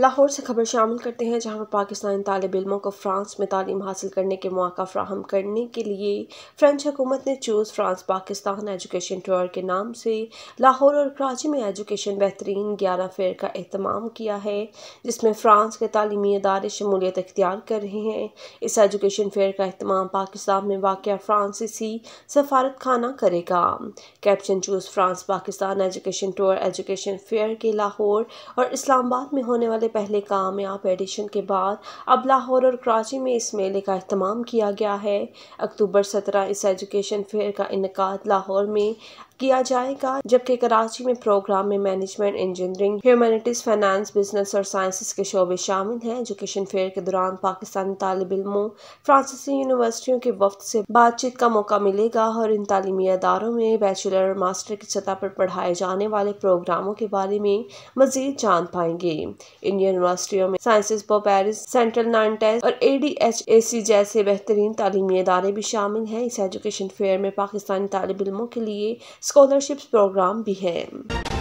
लाहौर से खबर शामिल करते हैं जहाँ पर पाकिस्तानी तालब इलमों को फ्रांस में तालीम हासिल करने के मौका फ्राहम करने के लिए फ्रेंच हुकूमत ने choose France Pakistan education tour के नाम से लाहौर और कराची में एजुकेशन बेहतरीन ग्यारह फेयर का अहतमाम किया है जिसमें फ़्रांस के तलीमी इदारे शमूलियत अख्तियार कर रहे हैं इस एजुकेशन फेयर का अहतमाम पाकिस्तान में वाक़ फ्रांसीसी सफारत खाना करेगा caption choose France Pakistan education tour education fair के लाहौर और इस्लामाबाद में होने वाले हमारे पहले काम कामयाब एडिशन के बाद अब लाहौर और कराची में इस मेले का अहतमाम किया गया है अक्टूबर सत्रह इस एजुकेशन फेयर का इनका लाहौर में किया जाएगा जबकि कराची में प्रोग्राम में management engineering humanities finance business और साइंसिस के शोबे शामिल हैं एजुकेशन फेयर के दौरान पाकिस्तानी तालब इलमों फ्रांसीसी यूनिवर्सिटियों के वक्त से बातचीत का मौका मिलेगा और इन तलीमी अदारों में बैचलर और मास्टर की सतह पर पढ़ाए जाने वाले प्रोग्रामों के बारे में मजीद जान पाएंगे इन इंडियन यूनिवर्सिटियों में sciences for Paris central test और ए डी एच ए सी जैसे बेहतरीन तालीमी इदारे भी शामिल हैं इस एजुकेशन फेयर में पाकिस्तानी तालब इलमों के लिए स्कॉलरशिप प्रोग्राम भी है